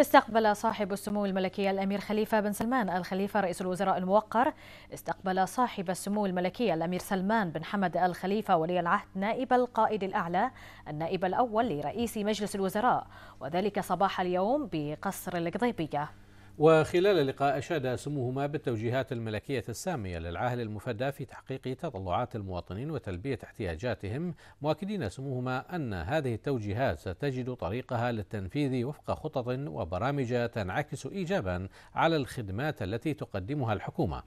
استقبل صاحب السمو الملكي الأمير خليفة بن سلمان الخليفة رئيس الوزراء الموقر استقبل صاحب السمو الملكي الأمير سلمان بن حمد الخليفة ولي العهد نائب القائد الأعلى النائب الأول لرئيس مجلس الوزراء وذلك صباح اليوم بقصر القضيبية وخلال اللقاء أشاد سموهما بالتوجيهات الملكية السامية للعاهل المفدى في تحقيق تطلعات المواطنين وتلبية احتياجاتهم مؤكدين سموهما أن هذه التوجيهات ستجد طريقها للتنفيذ وفق خطط وبرامج تنعكس إيجابا على الخدمات التي تقدمها الحكومة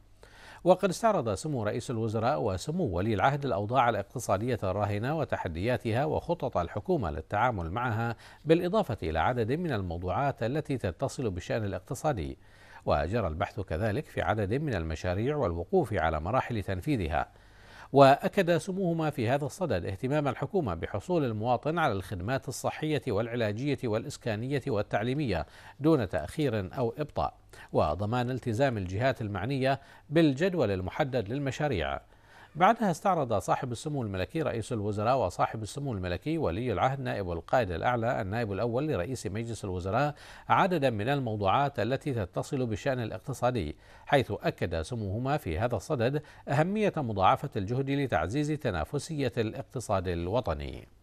وقد استعرض سمو رئيس الوزراء وسمو ولي العهد الأوضاع الاقتصادية الراهنة وتحدياتها وخطط الحكومة للتعامل معها بالإضافة إلى عدد من الموضوعات التي تتصل بالشأن الاقتصادي وجرى البحث كذلك في عدد من المشاريع والوقوف على مراحل تنفيذها واكد سموهما في هذا الصدد اهتمام الحكومه بحصول المواطن على الخدمات الصحيه والعلاجيه والاسكانيه والتعليميه دون تاخير او ابطاء وضمان التزام الجهات المعنيه بالجدول المحدد للمشاريع بعدها استعرض صاحب السمو الملكي رئيس الوزراء وصاحب السمو الملكي ولي العهد نائب القائد الأعلى النائب الأول لرئيس مجلس الوزراء عددا من الموضوعات التي تتصل بالشأن الاقتصادي حيث أكد سموهما في هذا الصدد أهمية مضاعفة الجهد لتعزيز تنافسية الاقتصاد الوطني